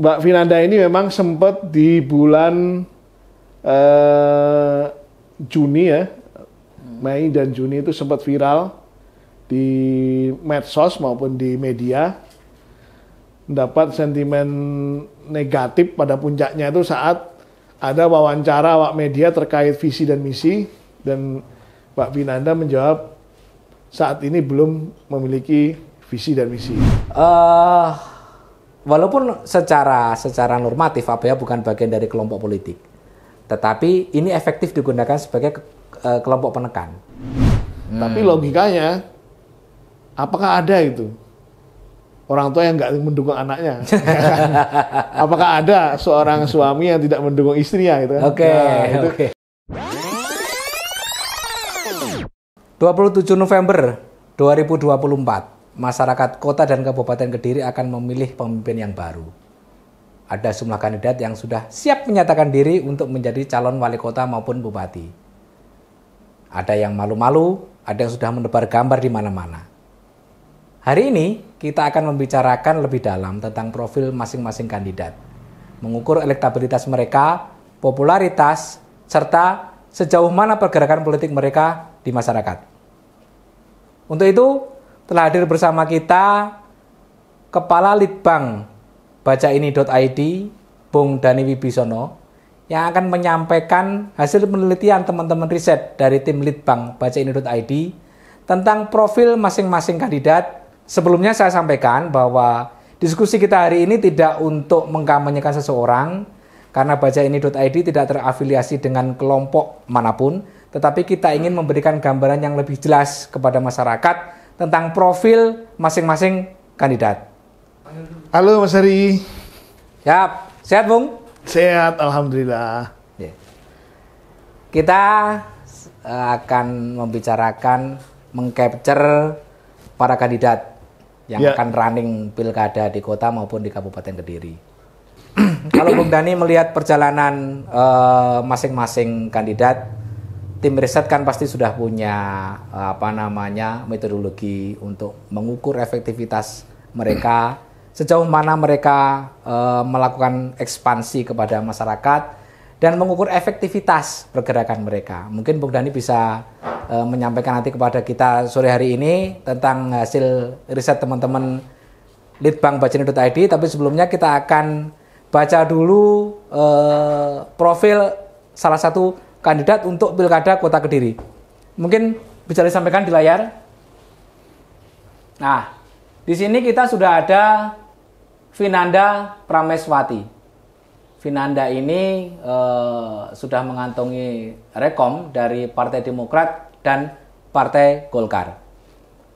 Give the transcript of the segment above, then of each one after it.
Mbak Finanda ini memang sempat di bulan uh, Juni ya, hmm. Mei dan Juni itu sempat viral di medsos maupun di media mendapat sentimen negatif pada puncaknya itu saat ada wawancara awak media terkait visi dan misi dan Pak Vinanda menjawab saat ini belum memiliki visi dan misi. Uh, walaupun secara secara normatif ya bukan bagian dari kelompok politik, tetapi ini efektif digunakan sebagai ke, uh, kelompok penekan. Hmm. Tapi logikanya, apakah ada itu orang tua yang nggak mendukung anaknya? apakah ada seorang suami yang tidak mendukung istrinya? Gitu? Kan? Oke, okay, nah, oke. Okay. 27 November 2024 masyarakat kota dan kabupaten Kediri akan memilih pemimpin yang baru. Ada sejumlah kandidat yang sudah siap menyatakan diri untuk menjadi calon wali kota maupun bupati. Ada yang malu-malu, ada yang sudah menebar gambar di mana-mana. Hari ini kita akan membicarakan lebih dalam tentang profil masing-masing kandidat, mengukur elektabilitas mereka, popularitas, serta sejauh mana pergerakan politik mereka di masyarakat. Untuk itu, telah hadir bersama kita Kepala Litbang bacaini.id Bung Dani Wibisono yang akan menyampaikan hasil penelitian teman-teman riset dari tim Litbang bacaini.id tentang profil masing-masing kandidat. Sebelumnya saya sampaikan bahwa diskusi kita hari ini tidak untuk mengkampanyekan seseorang karena bacaini.id tidak terafiliasi dengan kelompok manapun, tetapi kita ingin memberikan gambaran yang lebih jelas kepada masyarakat tentang profil masing-masing kandidat. Halo Mas Hari. Siap, sehat Bung? Sehat, Alhamdulillah. Kita eh, akan membicarakan mengcapture para kandidat yang ya. akan running pilkada di kota maupun di Kabupaten Kediri. Kalau Bung Dani melihat perjalanan eh, masing-masing uh, masing -masing kandidat tim riset kan pasti sudah punya apa namanya metodologi untuk mengukur efektivitas mereka hmm. sejauh mana mereka e, melakukan ekspansi kepada masyarakat dan mengukur efektivitas pergerakan mereka. Mungkin Bung Dani bisa e, menyampaikan nanti kepada kita sore hari ini tentang hasil riset teman-teman Litbang Bajeni.id tapi sebelumnya kita akan baca dulu e, profil salah satu kandidat untuk pilkada Kota Kediri. Mungkin bisa disampaikan di layar. Nah, di sini kita sudah ada Finanda Prameswati. Finanda ini eh, sudah mengantongi rekom dari Partai Demokrat dan Partai Golkar.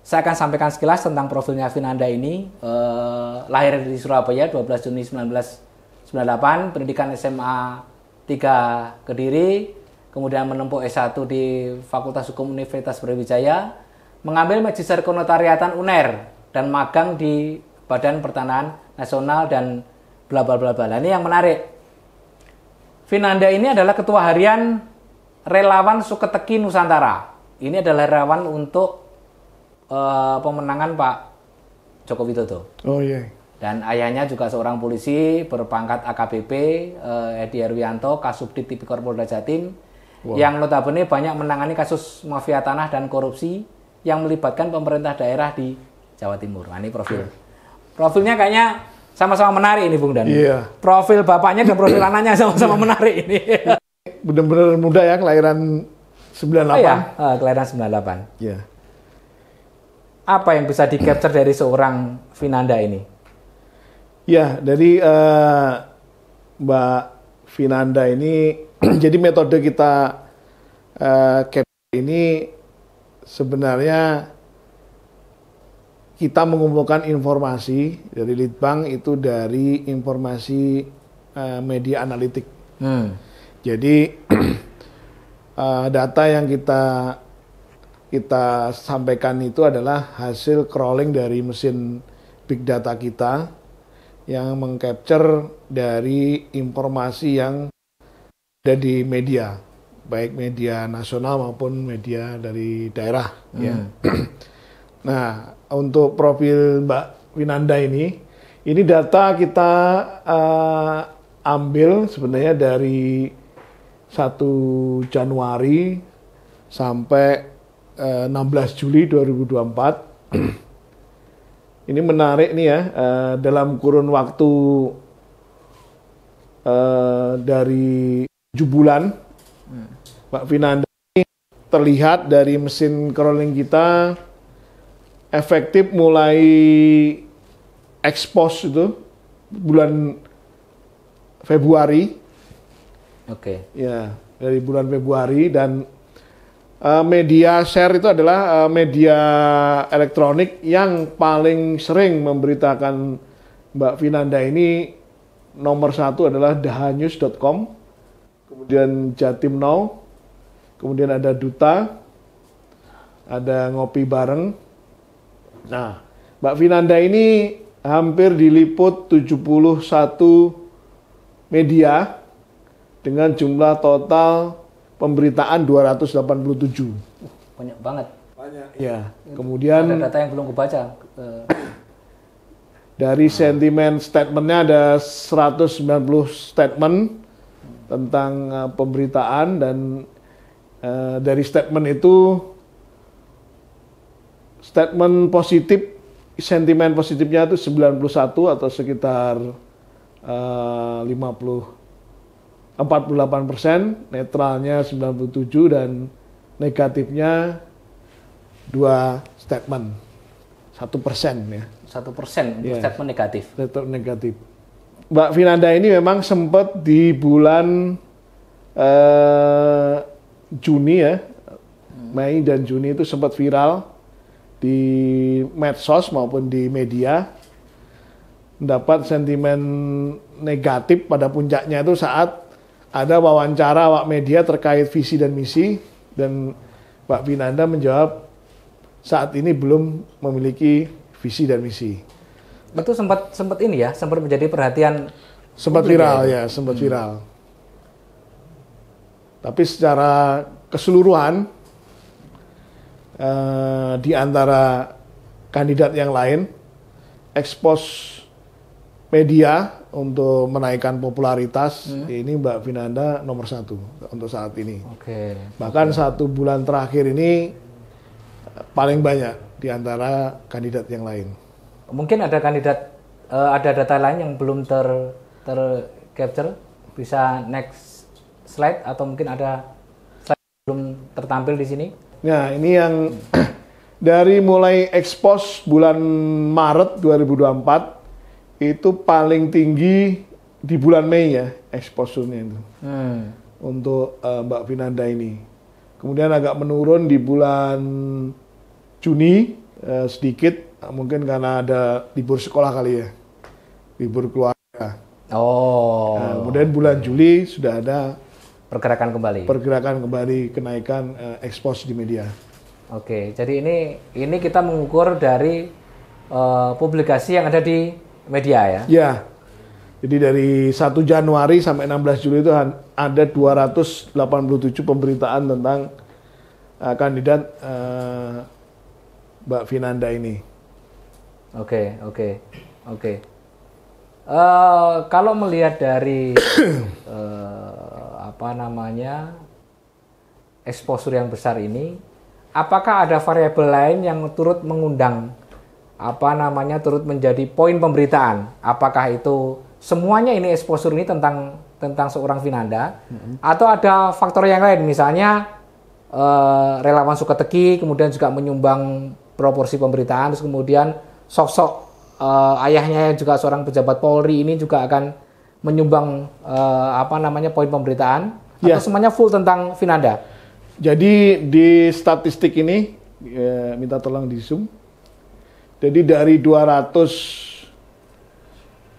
Saya akan sampaikan sekilas tentang profilnya Finanda ini. Eh, lahir di Surabaya 12 Juni 1998, pendidikan SMA 3 Kediri, kemudian menempuh S1 di Fakultas Hukum Universitas Brawijaya, mengambil Magister Konotariatan UNER dan magang di Badan Pertanahan Nasional dan bla bla bla bla. Nah, ini yang menarik. Finanda ini adalah ketua harian relawan Suketeki Nusantara. Ini adalah relawan untuk uh, pemenangan Pak Joko Widodo. Oh iya. Yeah. Dan ayahnya juga seorang polisi berpangkat AKBP, uh, eh, Edi Herwianto, Kasubdit Tipikor Polda Jatim wow. yang notabene banyak menangani kasus mafia tanah dan korupsi yang melibatkan pemerintah daerah di Jawa Timur. Nah, ini profil. Iya. Profilnya kayaknya sama-sama menarik ini Bung Dan. Iya. Profil bapaknya dan profil anaknya sama-sama menarik ini. Benar-benar muda ya kelahiran 98. Oh ya, uh, kelahiran 98. Iya. Yeah. Apa yang bisa di capture dari seorang Finanda ini? Ya, dari uh, Mbak Finanda ini Jadi metode kita uh, ini sebenarnya kita mengumpulkan informasi dari litbang itu dari informasi uh, media analitik. Hmm. Jadi uh, data yang kita kita sampaikan itu adalah hasil crawling dari mesin big data kita yang mengcapture dari informasi yang ada di media, baik media nasional maupun media dari daerah. Ya. Hmm. Ya. nah, untuk profil Mbak Winanda ini, ini data kita uh, ambil sebenarnya dari 1 Januari sampai uh, eh, 16 Juli 2024. ini menarik nih ya, uh, dalam kurun waktu uh, dari 7 bulan. Hmm. Mbak Finanda ini terlihat dari mesin crawling kita efektif mulai expose itu bulan Februari. Oke. Okay. Ya, dari bulan Februari dan eh, media share itu adalah eh, media elektronik yang paling sering memberitakan Mbak Finanda ini nomor satu adalah dahanews.com kemudian Jatim Now, kemudian ada Duta, ada Ngopi Bareng. Nah, Mbak Vinanda ini hampir diliput 71 media dengan jumlah total pemberitaan 287. Banyak banget. Banyak. Ya, kemudian ada data yang belum kubaca. Eh. Dari sentimen statementnya ada 190 statement tentang uh, pemberitaan dan uh, dari statement itu statement positif sentimen positifnya itu 91 atau sekitar uh, 50 48 persen, netralnya 97 dan negatifnya dua statement satu persen ya satu persen untuk yeah. statement negatif statement negatif Mbak Finanda ini memang sempat di bulan uh, Juni ya, Mei dan Juni itu sempat viral di medsos maupun di media mendapat sentimen negatif pada puncaknya itu saat ada wawancara awak media terkait visi dan misi dan Pak Finanda menjawab saat ini belum memiliki visi dan misi itu sempat sempat ini ya, sempat menjadi perhatian sempat ya? viral ya, ya sempat hmm. viral. Tapi secara keseluruhan uh, di antara kandidat yang lain, ekspos media untuk menaikkan popularitas hmm. ini Mbak Finanda nomor satu untuk saat ini. Okay. Bahkan okay. satu bulan terakhir ini eh, paling banyak di antara kandidat yang lain. Mungkin ada kandidat uh, ada data lain yang belum ter ter capture bisa next slide atau mungkin ada slide yang belum tertampil di sini. Nah, ini yang dari mulai ekspos bulan Maret 2024 itu paling tinggi di bulan Mei ya eksposurnya itu. Hmm. Untuk uh, Mbak finanda ini. Kemudian agak menurun di bulan Juni uh, sedikit Ah, mungkin karena ada libur sekolah kali ya, libur keluarga. Oh. Nah, kemudian bulan Juli sudah ada pergerakan kembali. Pergerakan kembali kenaikan uh, ekspos di media. Oke, jadi ini ini kita mengukur dari uh, publikasi yang ada di media ya. Ya. Jadi dari 1 Januari sampai 16 Juli itu ada 287 pemberitaan tentang uh, kandidat uh, Mbak Finanda ini. Oke, okay, oke, okay, oke. Okay. Uh, eh, kalau melihat dari uh, apa namanya exposure yang besar ini, apakah ada variabel lain yang turut mengundang apa namanya turut menjadi poin pemberitaan? Apakah itu semuanya ini exposure ini tentang tentang seorang Finanda? mm-hmm. atau ada faktor yang lain misalnya uh, relawan Sukateki kemudian juga menyumbang proporsi pemberitaan terus kemudian sosok uh, ayahnya yang juga seorang pejabat Polri ini juga akan menyumbang uh, apa namanya poin pemberitaan ya. atau semuanya full tentang Finanda. Jadi di statistik ini ya, minta tolong di zoom. Jadi dari 200 uh,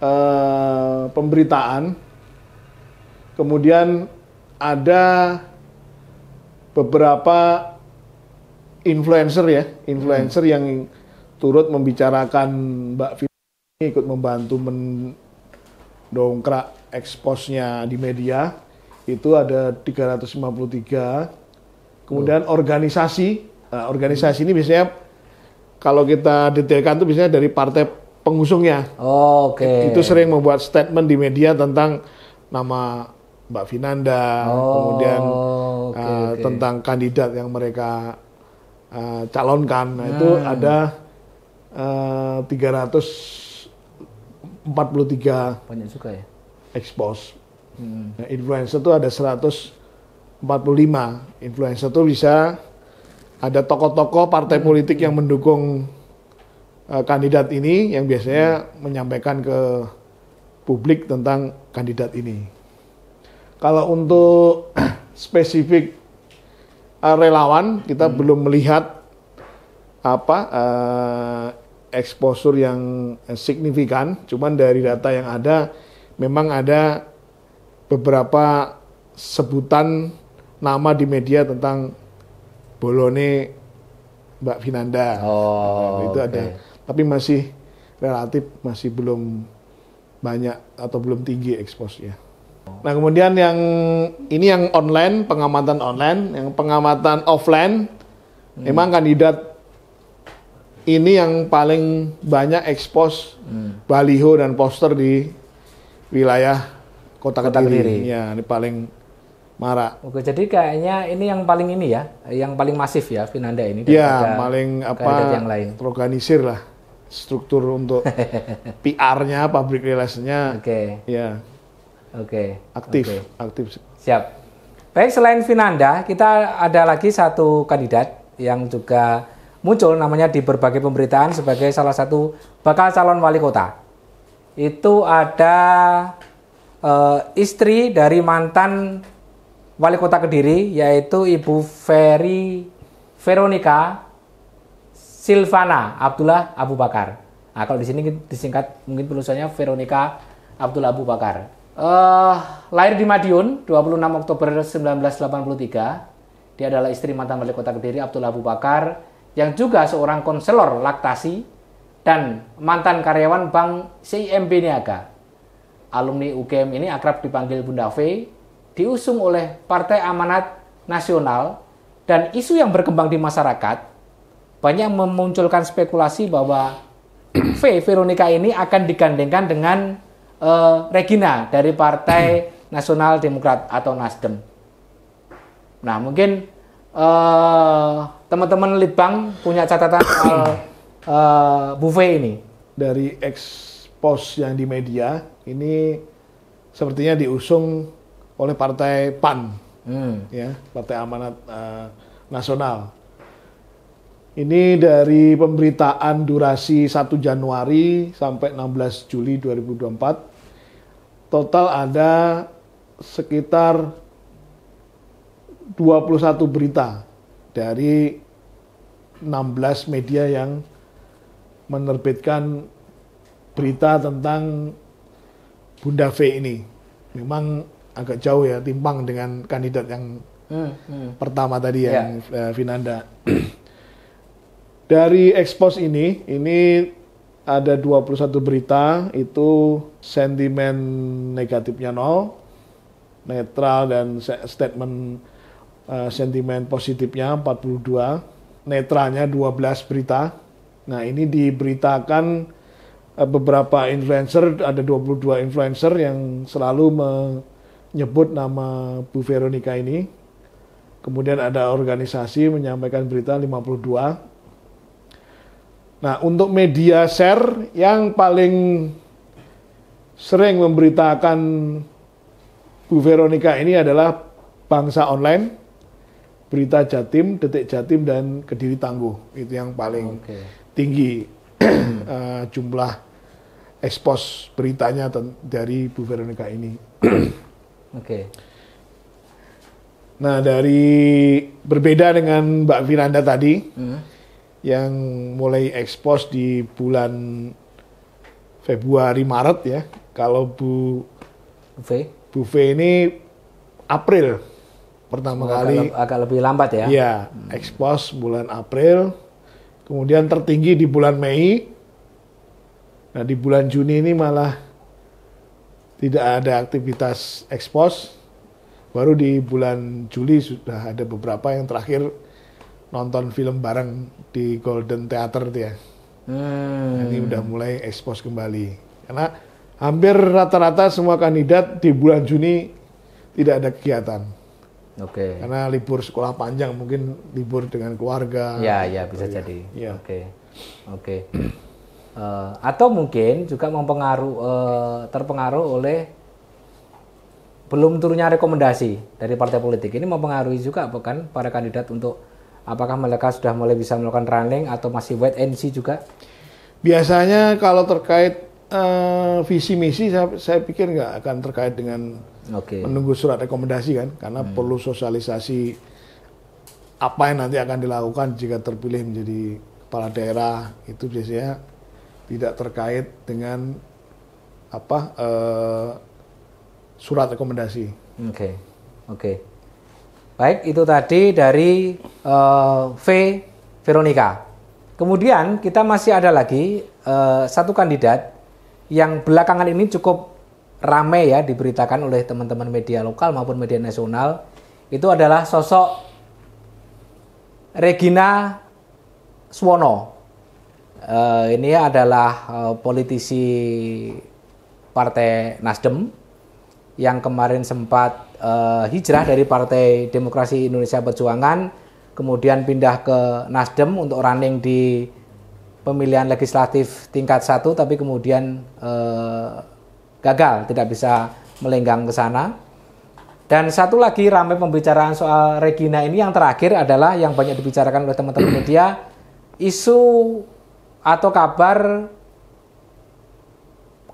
eh, pemberitaan kemudian ada beberapa influencer ya, influencer hmm. yang turut membicarakan Mbak Fitri ikut membantu mendongkrak eksposnya di media itu ada 353 kemudian oh. organisasi nah, organisasi hmm. ini biasanya kalau kita detailkan itu biasanya dari partai pengusungnya oh, oke okay. itu sering membuat statement di media tentang nama Mbak Finanda oh, kemudian okay, uh, eh, okay. tentang kandidat yang mereka uh, calonkan nah, nah. itu hmm. ada 343 eh, banyak juga ya expose. Hmm. Nah, influencer itu ada 145. Influencer itu bisa ada tokoh-tokoh partai hmm. politik yang mendukung uh, kandidat ini yang biasanya hmm. menyampaikan ke publik tentang kandidat ini. Kalau untuk spesifik uh, relawan kita hmm. belum melihat apa uh, exposure yang signifikan, cuman dari data yang ada memang ada beberapa sebutan nama di media tentang Bolone Mbak Finanda Oh, itu okay. ada. Tapi masih relatif masih belum banyak atau belum tinggi exposure expose-nya. Nah, kemudian yang ini yang online, pengamatan online, yang pengamatan offline hmm. memang kandidat ini yang paling banyak ekspos hmm. baliho dan poster di wilayah kota Kediri. Kediri. Ya, ini paling marak. Oke, jadi kayaknya ini yang paling ini ya, yang paling masif ya Finanda ini. Iya, paling apa yang lain. terorganisir lah struktur untuk PR-nya, public relations nya Oke. Okay. Ya. Oke. Okay. Aktif, okay. aktif. Siap. Baik, selain Finanda, kita ada lagi satu kandidat yang juga muncul namanya di berbagai pemberitaan sebagai salah satu bakal calon wali kota. Itu ada e, istri dari mantan wali kota Kediri yaitu Ibu Ferry Veronica Silvana Abdullah Abu Bakar. Nah, kalau di sini disingkat mungkin tulisannya Veronica Abdullah Abu Bakar. Uh, lahir di Madiun 26 Oktober 1983. Dia adalah istri mantan wali kota Kediri Abdullah Abu Bakar yang juga seorang konselor laktasi dan mantan karyawan Bank CIMB Niaga. Alumni UGM ini akrab dipanggil Bunda V, diusung oleh Partai Amanat Nasional dan isu yang berkembang di masyarakat banyak memunculkan spekulasi bahwa V Veronica ini akan digandengkan dengan uh, Regina dari Partai Nasional Demokrat atau Nasdem. Nah, mungkin uh, teman-teman Litbang punya catatan soal uh, buffet ini? Dari ekspos yang di media, ini sepertinya diusung oleh partai PAN, hmm. ya Partai Amanat uh, Nasional. Ini dari pemberitaan durasi 1 Januari sampai 16 Juli 2024. Total ada sekitar 21 berita dari 16 media yang menerbitkan berita tentang Bunda V ini. Memang agak jauh ya, timpang dengan kandidat yang hmm, hmm. pertama tadi yang uh, Vinanda. Dari ekspos ini, ini ada 21 berita, itu sentimen negatifnya nol, netral dan statement Eh, sentimen positifnya 42, netranya 12 berita. Nah, ini diberitakan eh, beberapa influencer, ada 22 influencer yang selalu menyebut nama Bu Veronica ini. Kemudian ada organisasi menyampaikan berita 52. Nah, untuk media share yang paling sering memberitakan Bu Veronica ini adalah Bangsa Online Berita Jatim, Detik Jatim dan Kediri Tangguh itu yang paling okay. tinggi uh, jumlah ekspos beritanya dari Bu Veronica ini. Oke. Okay. Nah dari berbeda dengan Mbak Vinanda tadi hmm. yang mulai ekspos di bulan Februari Maret ya. Kalau Bu V, Bu ini April pertama kali agak, agak lebih lambat ya. Iya, hmm. expose bulan April, kemudian tertinggi di bulan Mei. Nah, di bulan Juni ini malah tidak ada aktivitas expose. Baru di bulan Juli sudah ada beberapa yang terakhir nonton film bareng di Golden Theater dia. Ya. Hmm. Nah, ini udah hmm. mulai expose kembali. Karena hampir rata-rata semua kandidat di bulan Juni tidak ada kegiatan. Oke. Okay. Karena libur sekolah panjang mungkin libur dengan keluarga. Ya, ya bisa iya. jadi. Iya. Oke. Ya. Oke. Okay. Okay. uh, atau mungkin juga mempengaruh uh, terpengaruh oleh belum turunnya rekomendasi dari partai politik ini mempengaruhi juga bukan para kandidat untuk apakah mereka sudah mulai bisa melakukan running atau masih wait and see juga? Biasanya kalau terkait uh, visi misi saya, saya pikir nggak akan terkait dengan okay. menunggu surat rekomendasi kan, karena hmm. perlu sosialisasi apa yang nanti akan dilakukan jika terpilih menjadi kepala daerah itu biasanya tidak terkait dengan apa uh, surat rekomendasi. Oke, okay. oke. Okay. Baik, itu tadi dari uh, V Veronica. Kemudian kita masih ada lagi uh, satu kandidat yang belakangan ini cukup ramai ya diberitakan oleh teman-teman media lokal maupun media nasional itu adalah sosok Regina Swono Uh, ini adalah uh, politisi Partai Nasdem yang kemarin sempat uh, hijrah dari Partai Demokrasi Indonesia Perjuangan, kemudian pindah ke Nasdem untuk running di pemilihan legislatif tingkat satu tapi kemudian eh, gagal, tidak bisa melenggang ke sana. Dan satu lagi ramai pembicaraan soal Regina ini yang terakhir adalah yang banyak dibicarakan oleh teman-teman media isu atau kabar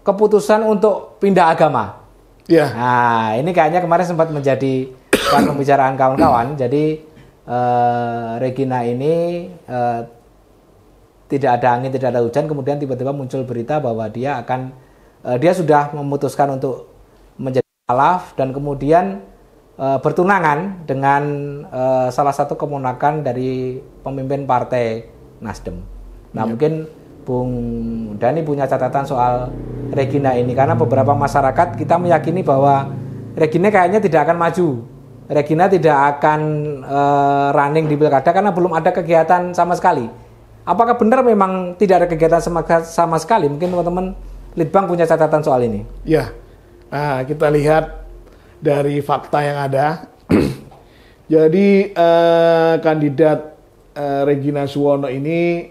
keputusan untuk pindah agama. Ya. Nah, ini kayaknya kemarin sempat menjadi pembicaraan kawan-kawan. Jadi eh, Regina ini eh, tidak ada angin, tidak ada hujan, kemudian tiba-tiba muncul berita bahwa dia akan uh, dia sudah memutuskan untuk menjadi alaf dan kemudian uh, bertunangan dengan uh, salah satu kemunakan dari pemimpin partai Nasdem. Nah, ya. mungkin Bung Dani punya catatan soal Regina ini karena beberapa masyarakat kita meyakini bahwa Regina kayaknya tidak akan maju Regina tidak akan uh, running di pilkada karena belum ada kegiatan sama sekali. Apakah benar memang tidak ada kegiatan sama, sama sekali? Mungkin teman-teman Litbang punya catatan soal ini. Ya, nah, kita lihat dari fakta yang ada. Jadi eh, kandidat eh, Regina Suwono ini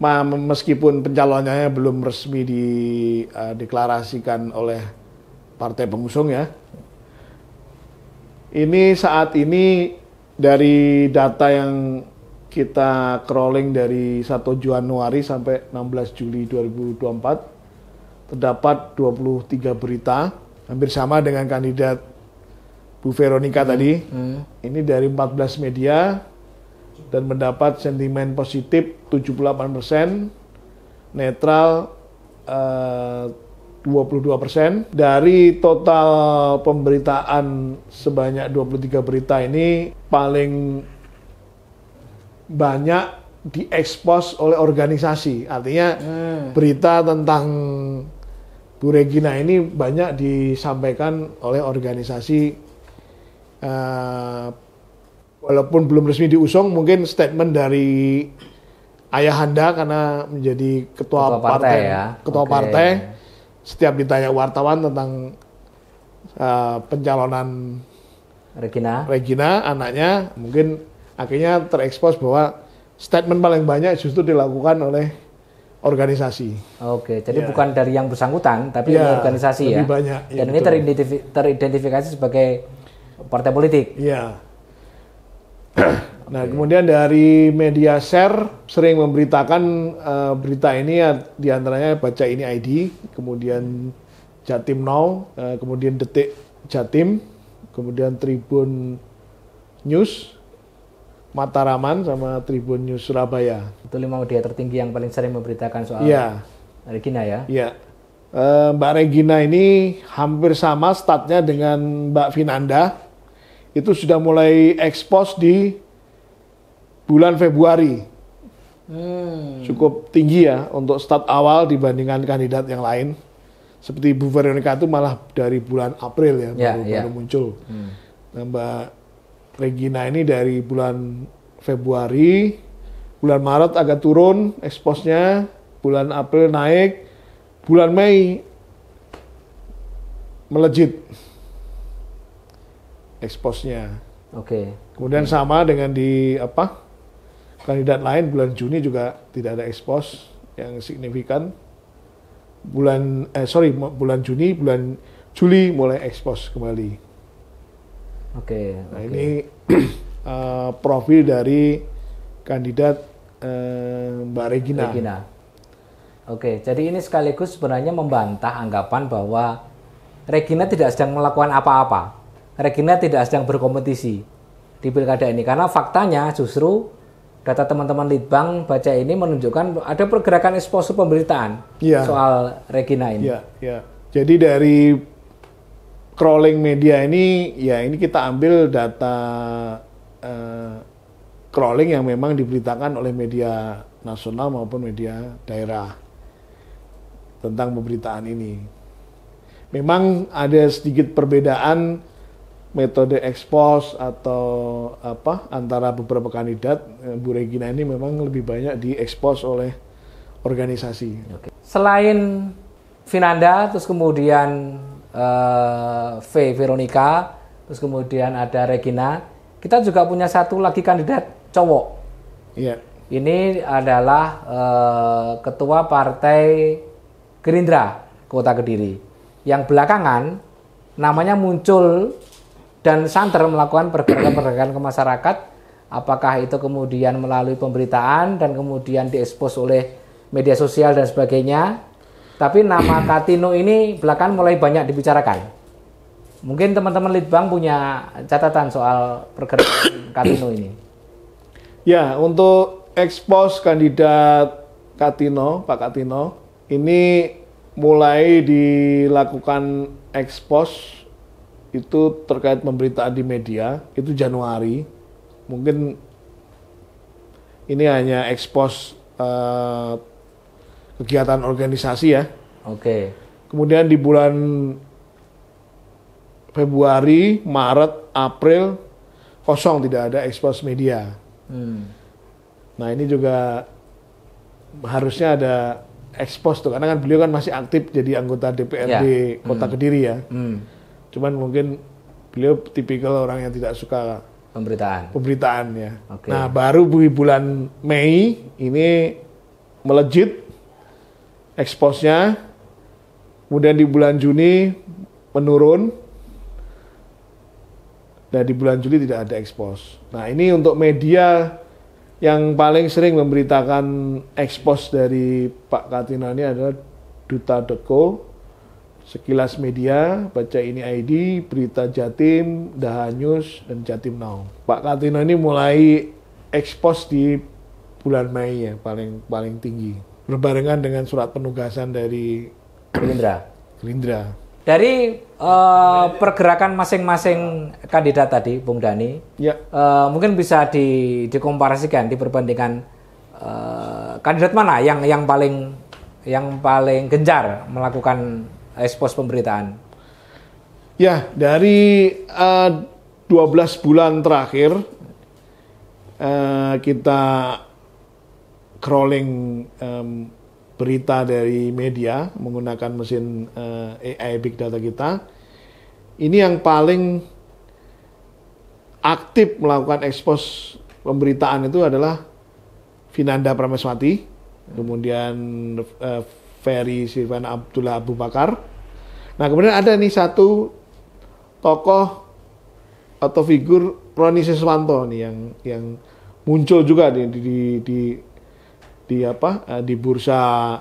meskipun pencalonannya belum resmi dideklarasikan eh, oleh partai pengusung ya. Ini saat ini dari data yang kita crawling dari 1 Januari sampai 16 Juli 2024 terdapat 23 berita hampir sama dengan kandidat Bu Veronica hmm. tadi. Hmm. Ini dari 14 media dan mendapat sentimen positif 78%, netral eh, uh, 22%. Dari total pemberitaan sebanyak 23 berita ini paling banyak diekspos oleh organisasi. Artinya hmm. berita tentang Bu Regina ini banyak disampaikan oleh organisasi uh, walaupun belum resmi diusung mungkin statement dari ayahanda karena menjadi ketua, ketua partai, partai ya. ketua okay. partai setiap ditanya wartawan tentang uh, pencalonan Regina Regina anaknya mungkin akhirnya terekspos bahwa statement paling banyak justru dilakukan oleh organisasi. Oke, jadi ya. bukan dari yang bersangkutan, tapi ya, organisasi ya. banyak. Iya, Dan ini teridentifi teridentifikasi sebagai partai politik. Iya. nah, okay. kemudian dari media share sering memberitakan uh, berita ini ya, diantaranya baca ini ID, kemudian Jatim Now, uh, kemudian Detik Jatim, kemudian Tribun News, Mataraman sama Tribun News Surabaya. Itu lima media tertinggi yang paling sering memberitakan soal ya. Regina ya? Iya. E, Mbak Regina ini hampir sama statnya dengan Mbak Finanda. Itu sudah mulai ekspos di bulan Februari. Hmm. Cukup tinggi ya untuk stat awal dibandingkan kandidat yang lain. Seperti Bu Veronica itu malah dari bulan April ya, ya baru, ya. baru muncul. Hmm. Nah, Mbak Regina ini dari bulan Februari, bulan Maret agak turun eksposnya, bulan April naik, bulan Mei melejit eksposnya. Oke. Okay. Kemudian hmm. sama dengan di apa? Kandidat lain bulan Juni juga tidak ada ekspos yang signifikan. Bulan eh sorry bulan Juni, bulan Juli mulai ekspos kembali. Oke. Okay, nah, okay. ini uh, profil dari kandidat uh, Mbak Regina. Regina. Oke, okay, jadi ini sekaligus sebenarnya membantah anggapan bahwa Regina tidak sedang melakukan apa-apa. Regina tidak sedang berkompetisi di pilkada ini karena faktanya justru data teman-teman litbang baca ini menunjukkan ada pergerakan eksposur pemberitaan yeah. soal Regina ini. Yeah, yeah. Jadi dari crawling media ini ya ini kita ambil data uh, eh, crawling yang memang diberitakan oleh media nasional maupun media daerah tentang pemberitaan ini. Memang ada sedikit perbedaan metode expose atau apa antara beberapa kandidat eh, Bu Regina ini memang lebih banyak diekspos oleh organisasi. Selain Finanda terus kemudian Eh, v Veronica, terus kemudian ada Regina. Kita juga punya satu lagi kandidat cowok. Iya. Yeah. Ini adalah uh, ketua partai Gerindra Kota Kediri. Yang belakangan namanya muncul dan santer melakukan pergerakan-pergerakan ke masyarakat. Apakah itu kemudian melalui pemberitaan dan kemudian diekspos oleh media sosial dan sebagainya tapi nama Katino ini belakangan mulai banyak dibicarakan. Mungkin teman-teman Litbang punya catatan soal pergerakan Katino ini. Ya, untuk ekspos kandidat Katino, Pak Katino, ini mulai dilakukan ekspos itu terkait pemberitaan di media, itu Januari. Mungkin ini hanya ekspos uh, eh, kegiatan organisasi ya. Oke. Okay. Kemudian di bulan Februari, Maret, April kosong tidak ada ekspos media. Hmm. Nah ini juga harusnya ada ekspos tuh karena kan beliau kan masih aktif jadi anggota DPRD ya. Kota hmm. Kediri ya. Hmm. Cuman mungkin beliau tipikal orang yang tidak suka pemberitaan. Pemberitaan ya. Okay. Nah baru bulan Mei ini melejit eksposnya. Kemudian di bulan Juni menurun. Dan di bulan Juli tidak ada ekspos. Nah ini untuk media yang paling sering memberitakan ekspos dari Pak Katina ini adalah duta.co, Sekilas Media, Baca Ini ID, Berita Jatim, Daha dan Jatim Now. Pak Katina ini mulai ekspos di bulan Mei ya, paling paling tinggi berbarengan dengan surat penugasan dari Gerindra. Gerindra. Dari uh, pergerakan masing-masing kandidat tadi, Bung Dani, ya. uh, mungkin bisa di, dikomparasikan, diperbandingkan uh, kandidat mana yang yang paling yang paling gencar melakukan ekspos pemberitaan? Ya, dari uh, 12 bulan terakhir uh, kita crawling um, berita dari media menggunakan mesin uh, eh, AI big data kita. Ini yang paling aktif melakukan ekspos pemberitaan itu adalah Finanda Prameswati, kemudian uh, Ferry Sivan Abdullah Abu Bakar. Nah kemudian ada nih satu tokoh atau figur Roni Siswanto nih yang yang muncul juga di, di, di di apa uh, di bursa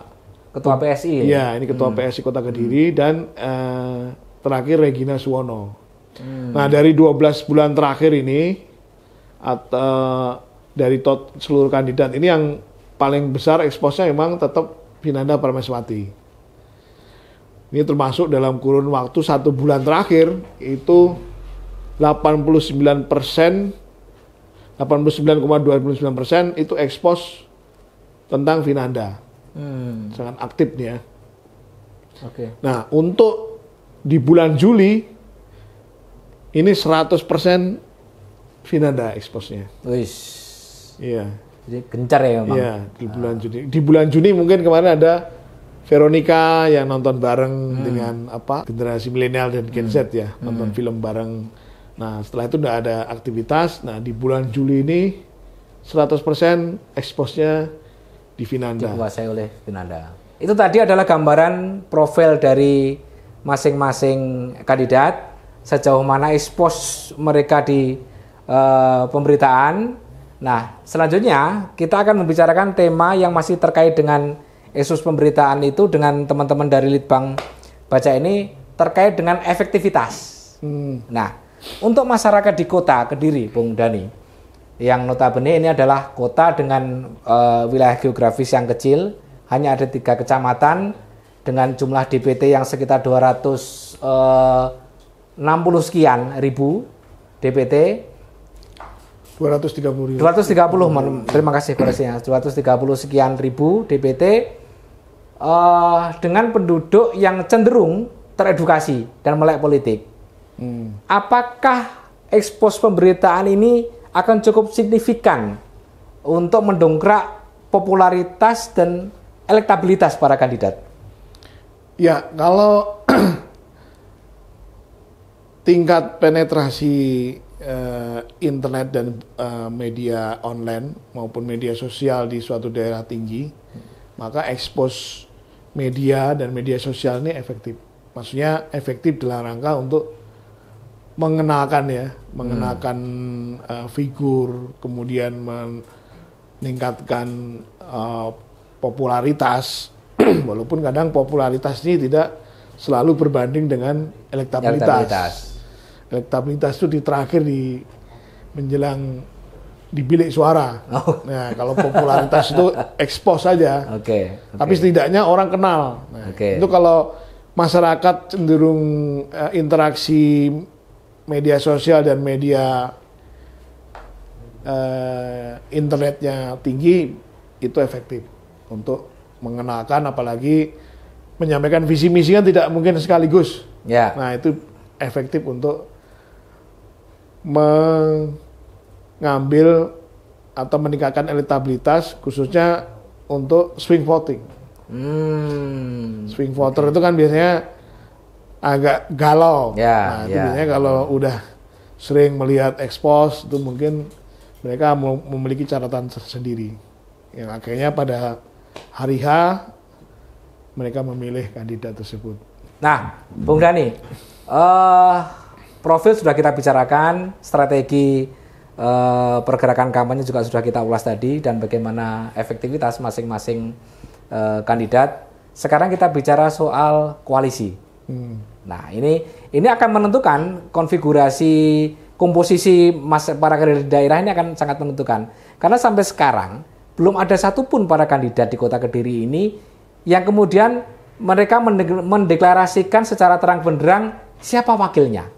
ketua PSI ya, ya ini ketua hmm. PSI Kota Kediri hmm. dan uh, terakhir Regina Suwono hmm. nah dari 12 bulan terakhir ini atau uh, eh, dari tot seluruh kandidat ini yang paling besar eksposnya memang tetap finanda Parmeswati ini termasuk dalam kurun waktu satu bulan terakhir itu 89 persen 89,29 persen itu ekspos tentang Vinanda. Hmm. Sangat aktif nih ya. Oke. Okay. Nah, untuk di bulan Juli ini 100% Vinanda nya. Wis. Iya. Jadi gencar ya, Bang. Iya, di ah. bulan ah. Juni. Di bulan Juni mungkin kemarin ada Veronica yang nonton bareng hmm. dengan apa? generasi milenial dan Gen hmm. Z hmm. ya, nonton hmm. film bareng. Nah, setelah itu udah ada aktivitas. Nah, di bulan Juli ini 100% nya di Finanda. Dikuasai oleh Finanda. Itu tadi adalah gambaran profil dari masing-masing kandidat sejauh mana ekspos mereka di uh, pemberitaan. Nah, selanjutnya kita akan membicarakan tema yang masih terkait dengan Esus pemberitaan itu dengan teman-teman dari Litbang Baca ini terkait dengan efektivitas. Hmm. Nah, untuk masyarakat di kota Kediri, Bung Dani, yang notabene ini adalah kota dengan uh, wilayah geografis yang kecil, hanya ada tiga kecamatan dengan jumlah DPT yang sekitar 260 eh, sekian ribu DPT. 230 ribu. 230, 230 terima kasih koreksinya. 230 sekian ribu DPT uh, eh, dengan penduduk yang cenderung teredukasi dan melek politik. Hmm. Apakah ekspos pemberitaan ini akan cukup signifikan untuk mendongkrak popularitas dan elektabilitas para kandidat. Ya, kalau tingkat penetrasi eh, internet dan eh, media online maupun media sosial di suatu daerah tinggi, maka ekspos media dan media sosial ini efektif. Maksudnya efektif dalam rangka untuk mengenakan ya, mengenakan hmm. uh, figur, kemudian meningkatkan uh, popularitas, walaupun kadang popularitas ini tidak selalu berbanding dengan elektabilitas. Elektabilitas, elektabilitas itu di terakhir di menjelang di bilik suara. Oh. Nah, kalau popularitas itu ekspos saja. Oke. Okay, okay. Tapi setidaknya orang kenal. Nah, okay. Itu kalau masyarakat cenderung uh, interaksi media sosial dan media uh, internetnya tinggi itu efektif untuk mengenalkan apalagi menyampaikan visi misi kan tidak mungkin sekaligus. Ya. Nah itu efektif untuk mengambil atau meningkatkan elektabilitas khususnya untuk swing voting. Hmm. Swing voter itu kan biasanya agak galau. Ya, nah, itu ya. biasanya kalau udah sering melihat ekspos itu mungkin mereka memiliki catatan tersendiri. Yang akhirnya pada hari H mereka memilih kandidat tersebut. Nah, Bung Dani, uh, eh, profil sudah kita bicarakan, strategi uh, pergerakan kampanye juga sudah kita ulas tadi dan bagaimana efektivitas masing-masing uh, kandidat. Sekarang kita bicara soal koalisi. Hmm Nah, ini ini akan menentukan konfigurasi komposisi mas, para kandidat daerah ini akan sangat menentukan. Karena sampai sekarang belum ada satupun para kandidat di Kota Kediri ini yang kemudian mereka mendeklarasikan secara terang benderang siapa wakilnya.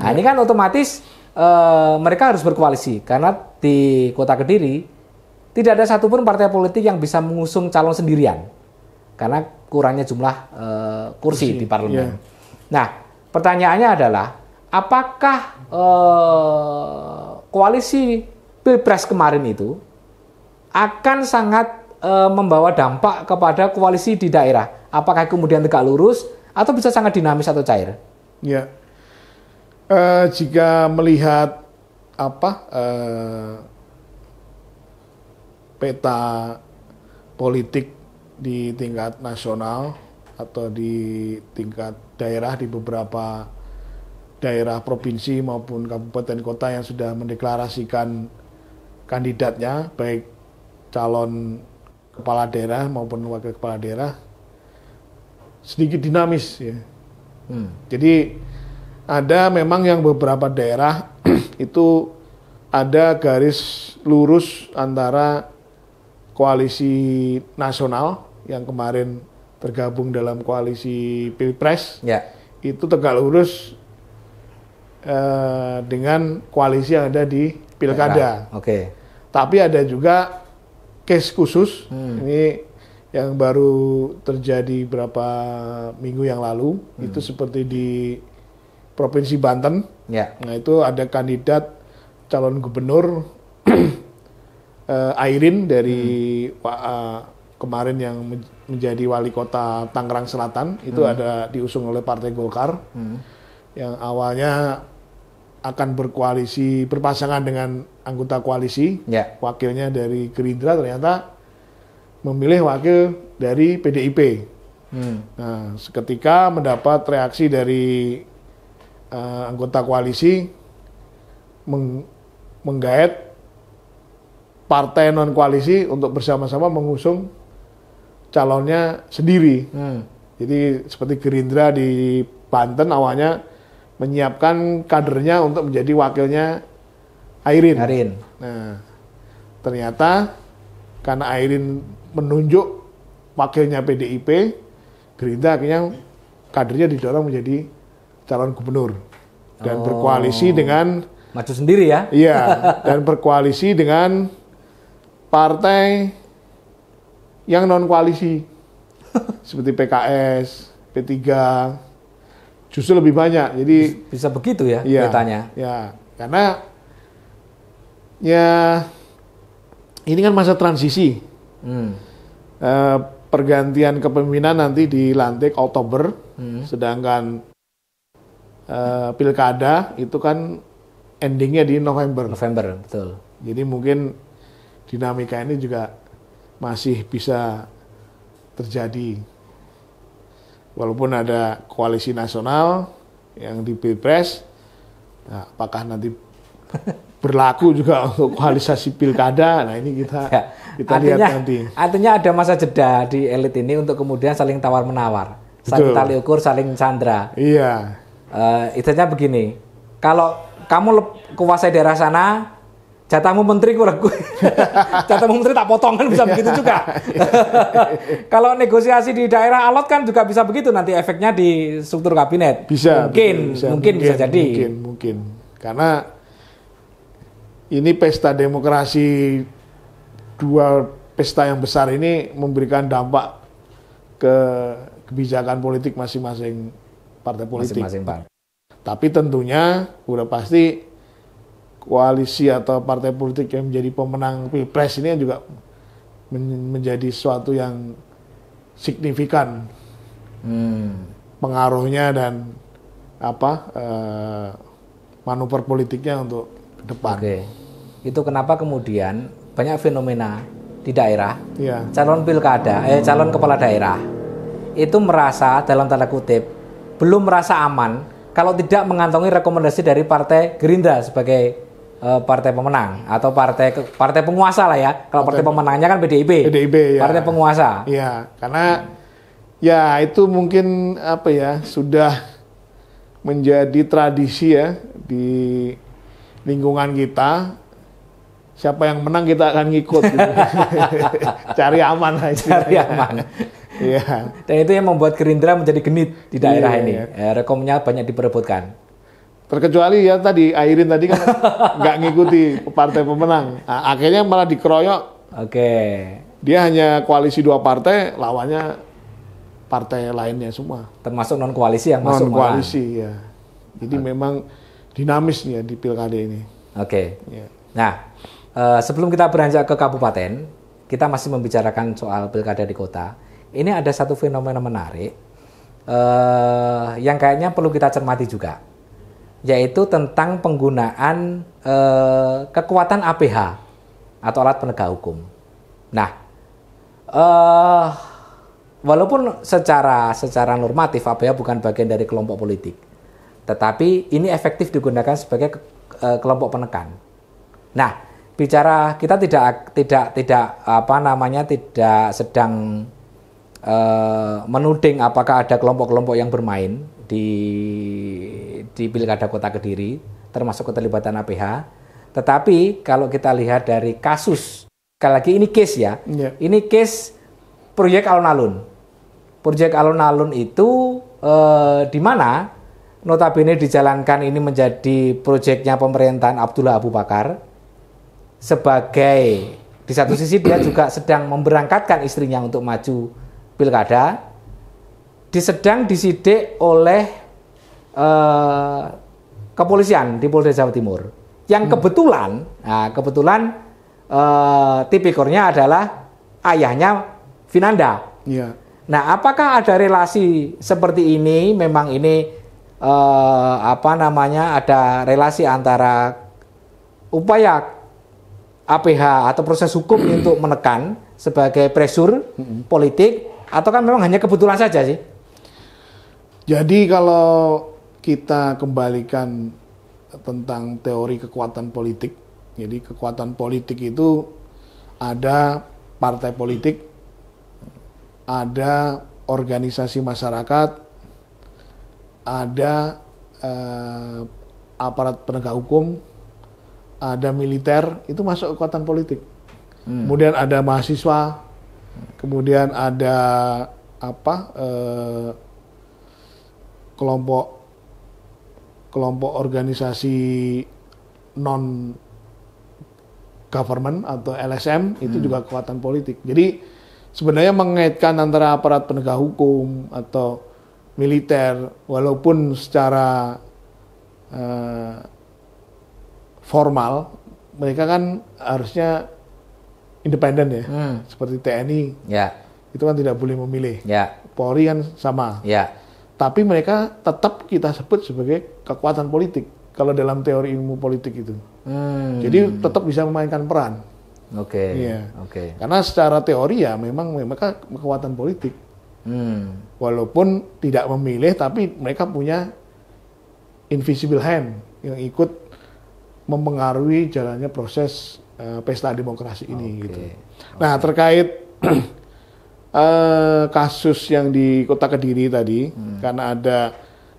Nah, ya. ini kan otomatis e, mereka harus berkoalisi karena di Kota Kediri tidak ada satupun partai politik yang bisa mengusung calon sendirian. Karena kurangnya jumlah uh, kursi, kursi di parlemen. Yeah. Nah, pertanyaannya adalah apakah uh, koalisi pilpres kemarin itu akan sangat uh, membawa dampak kepada koalisi di daerah? Apakah kemudian tegak lurus atau bisa sangat dinamis atau cair? Ya, yeah. uh, jika melihat apa uh, peta politik di tingkat nasional atau di tingkat daerah di beberapa daerah provinsi maupun kabupaten kota yang sudah mendeklarasikan kandidatnya baik calon kepala daerah maupun wakil kepala daerah sedikit dinamis ya. Hmm. Jadi ada memang yang beberapa daerah itu ada garis lurus antara koalisi nasional yang kemarin tergabung dalam koalisi pilpres ya. itu tegak lurus uh, dengan koalisi yang ada di pilkada. Oke. Okay. Tapi ada juga case khusus hmm. ini yang baru terjadi beberapa minggu yang lalu hmm. itu seperti di provinsi Banten. Ya. Nah itu ada kandidat calon gubernur uh, Airin dari hmm. Eh, kemarin yang menjadi wali kota Tangerang Selatan itu hmm. ada diusung oleh Partai Golkar hmm. yang awalnya akan berkoalisi berpasangan dengan anggota koalisi yeah. wakilnya dari Gerindra ternyata memilih wakil dari PDIP. Hmm. Nah, seketika mendapat reaksi dari uh, anggota koalisi meng menggait partai non koalisi untuk bersama-sama mengusung calonnya sendiri. Hmm. Jadi seperti Gerindra di Banten awalnya menyiapkan kadernya untuk menjadi wakilnya Airin. Airin. Nah, ternyata karena Airin menunjuk wakilnya PDIP, Gerindra akhirnya kadernya didorong menjadi calon gubernur dan oh. berkoalisi dengan maju sendiri ya. Iya, dan berkoalisi dengan partai yang non koalisi seperti PKS, P3 justru lebih banyak. Jadi bisa begitu ya, ya Ya, karena ya ini kan masa transisi. Hmm. E, pergantian kepemimpinan nanti dilantik Oktober, hmm. sedangkan e, pilkada itu kan endingnya di November. November, betul. Jadi mungkin dinamika ini juga masih bisa terjadi. Walaupun ada koalisi nasional yang di pilpres, nah, apakah nanti berlaku juga untuk koalisasi pilkada? Nah ini kita ya, kita artinya, lihat nanti. Artinya ada masa jeda di elit ini untuk kemudian saling tawar menawar, saling Betul. tali ukur, saling sandra. Iya. Uh, eh, intinya begini, kalau kamu kuasai daerah sana, Jatahmu menteri kurang gue. Jatahmu menteri tak potongan bisa begitu juga. Kalau negosiasi di daerah alot kan juga bisa begitu nanti efeknya di struktur kabinet. Bisa. Mungkin, betul, bisa, mungkin, mungkin bisa jadi. Mungkin, mungkin. Karena ini pesta demokrasi dua pesta yang besar ini memberikan dampak ke kebijakan politik masing-masing partai politik. Masing-masing Tapi tentunya udah pasti koalisi atau partai politik yang menjadi pemenang pilpres ini juga menjadi sesuatu yang signifikan hmm. pengaruhnya dan apa uh, manuver politiknya untuk ke depan. Oke. Itu kenapa kemudian banyak fenomena di daerah ya. calon pilkada eh calon kepala daerah itu merasa dalam tanda kutip belum merasa aman kalau tidak mengantongi rekomendasi dari partai Gerindra sebagai uh, partai pemenang atau partai partai penguasa lah ya. Kalau partai, pemenangnya kan PDIP. PDIP ya. Partai penguasa. Iya, karena ya itu mungkin apa ya sudah menjadi tradisi ya di lingkungan kita siapa yang menang kita akan ngikut gitu. cari aman aja cari aman ya Dan itu yang membuat Gerindra menjadi genit di daerah yeah, ini. Yeah. Iya. Rekomnya banyak diperebutkan. Terkecuali ya tadi Airin tadi kan nggak ngikuti partai pemenang. Nah, akhirnya malah dikeroyok. Oke. Okay. Dia hanya koalisi dua partai, lawannya partai lainnya semua. Termasuk non koalisi yang non koalisi malang. ya. Jadi okay. memang dinamis ya di pilkada ini. Oke. Okay. Ya. Nah, uh, sebelum kita beranjak ke kabupaten, kita masih membicarakan soal pilkada di kota. Ini ada satu fenomena menarik uh, yang kayaknya perlu kita cermati juga yaitu tentang penggunaan eh, kekuatan APH atau alat penegak hukum. Nah, eh, walaupun secara secara normatif APH bukan bagian dari kelompok politik, tetapi ini efektif digunakan sebagai ke, eh, kelompok penekan. Nah, bicara kita tidak tidak tidak apa namanya tidak sedang eh, menuding apakah ada kelompok-kelompok yang bermain, di di Pilkada Kota Kediri termasuk keterlibatan APH. Tetapi kalau kita lihat dari kasus sekali lagi ini case ya. Yeah. Ini case proyek alun-alun. Proyek alun-alun itu eh, di mana notabene dijalankan ini menjadi proyeknya pemerintahan Abdullah Abu Bakar sebagai di satu sisi dia juga sedang memberangkatkan istrinya untuk maju pilkada disedang disidik oleh uh, kepolisian di Polda Jawa Timur. Yang hmm. kebetulan, nah, kebetulan uh, tipikornya adalah ayahnya Finanda. Ya. Nah, apakah ada relasi seperti ini? Memang ini uh, apa namanya? Ada relasi antara upaya APH atau proses hukum untuk menekan sebagai pressure hmm. politik atau kan memang hanya kebetulan saja sih? Jadi kalau kita kembalikan tentang teori kekuatan politik, jadi kekuatan politik itu ada partai politik, ada organisasi masyarakat, ada eh, aparat penegak hukum, ada militer, itu masuk kekuatan politik. Hmm. Kemudian ada mahasiswa, kemudian ada apa? Eh, kelompok kelompok organisasi non government atau LSM itu hmm. juga kekuatan politik. Jadi sebenarnya mengaitkan antara aparat penegak hukum atau militer walaupun secara uh, formal mereka kan harusnya independen ya. Hmm. Seperti TNI. Ya. Itu kan tidak boleh memilih. Ya. Polri kan sama. Ya tapi mereka tetap kita sebut sebagai kekuatan politik kalau dalam teori ilmu politik itu. Hmm. Jadi tetap bisa memainkan peran. Oke. Okay. Iya. Oke. Okay. Karena secara teori ya memang mereka kekuatan politik. Hmm. Walaupun tidak memilih tapi mereka punya invisible hand yang ikut mempengaruhi jalannya proses uh, pesta demokrasi ini okay. gitu. Nah, terkait Eh, kasus yang di Kota Kediri tadi hmm. karena ada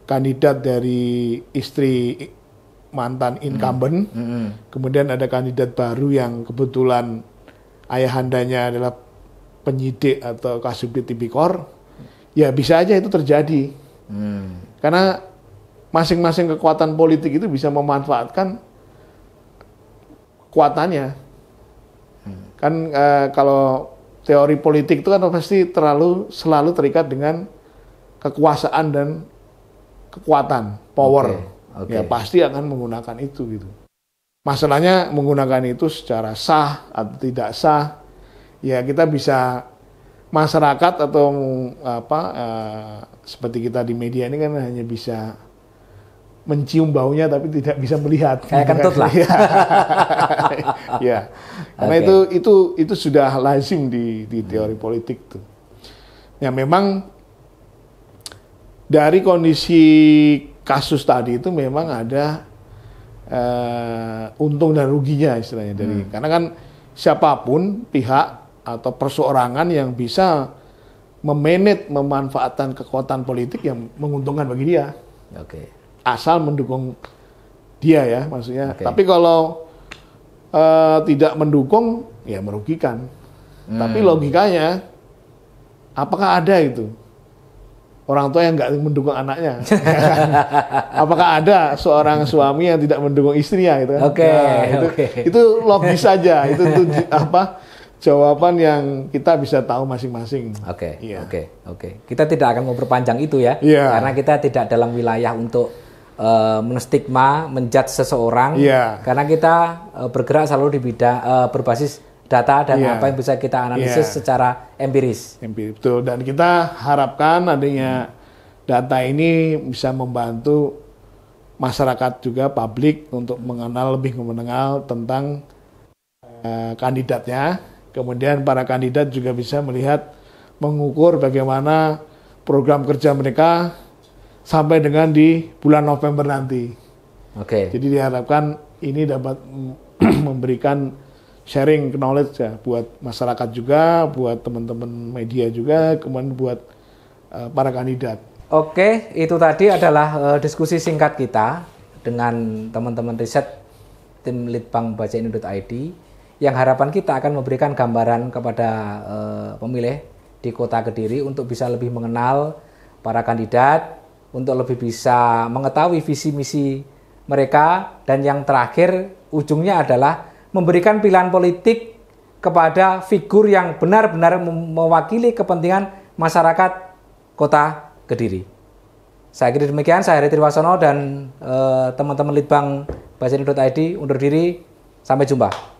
kandidat dari istri mantan hmm. incumbent, hmm. Hmm. kemudian ada kandidat baru yang kebetulan ayahandanya adalah penyidik atau kasus kasubdit tipikor, ya bisa aja itu terjadi hmm. karena masing-masing kekuatan politik itu bisa memanfaatkan kekuatannya. Hmm. Kan e, kalau teori politik itu kan pasti terlalu selalu terikat dengan kekuasaan dan kekuatan, power. Okay. Okay. Ya pasti akan menggunakan itu gitu. Masalahnya menggunakan itu secara sah atau tidak sah, ya kita bisa masyarakat atau apa e, seperti kita di media ini kan hanya bisa mencium baunya tapi tidak bisa melihat. Kayak kentut gitu kan. lah. Iya ya, iya. karena okay. itu itu itu sudah lazim di di teori politik tuh. Ya memang dari kondisi kasus tadi itu memang ada uh, untung dan ruginya istilahnya dari hmm. karena kan siapapun pihak atau perseorangan yang bisa memanage memanfaatkan kekuatan politik yang menguntungkan bagi dia. Oke. Okay. Asal mendukung dia ya maksudnya. Okay. Tapi kalau uh, tidak mendukung ya merugikan. Hmm. Tapi logikanya apakah ada itu? Orang tua yang nggak mendukung anaknya, apakah ada seorang suami yang tidak mendukung istrinya gitu? Oke, okay, nah, itu, okay. itu logis saja, itu, itu apa jawaban yang kita bisa tahu masing-masing. Oke, okay, iya. oke, oke. Kita tidak akan memperpanjang itu ya, yeah. karena kita tidak dalam wilayah untuk Eh, menstigma, menjat seseorang. Yeah. Karena kita uh, bergerak selalu di bidang uh, berbasis data dan yeah. apa yang bisa kita analisis yeah. secara empiris. Empiris betul. Dan kita harapkan adanya data ini bisa membantu masyarakat juga publik untuk mengenal lebih mengenal tentang uh, kandidatnya. Kemudian para kandidat juga bisa melihat mengukur bagaimana program kerja mereka sampai dengan di bulan November nanti. Oke. Okay. Jadi diharapkan ini dapat memberikan sharing knowledge ya buat masyarakat juga, buat teman-teman media juga, kemudian buat uh, para kandidat. Oke, itu tadi adalah uh, diskusi singkat kita dengan teman-teman riset tim Litbang Baca id yang harapan kita akan memberikan gambaran kepada uh, pemilih di Kota Kediri untuk bisa lebih mengenal para kandidat untuk lebih bisa mengetahui visi misi mereka dan yang terakhir ujungnya adalah memberikan pilihan politik kepada figur yang benar-benar mewakili kepentingan masyarakat Kota Kediri. Saya kira demikian, saya Heri Wasono dan eh, teman-teman eh, Litbang Basin.id undur diri. Sampai jumpa.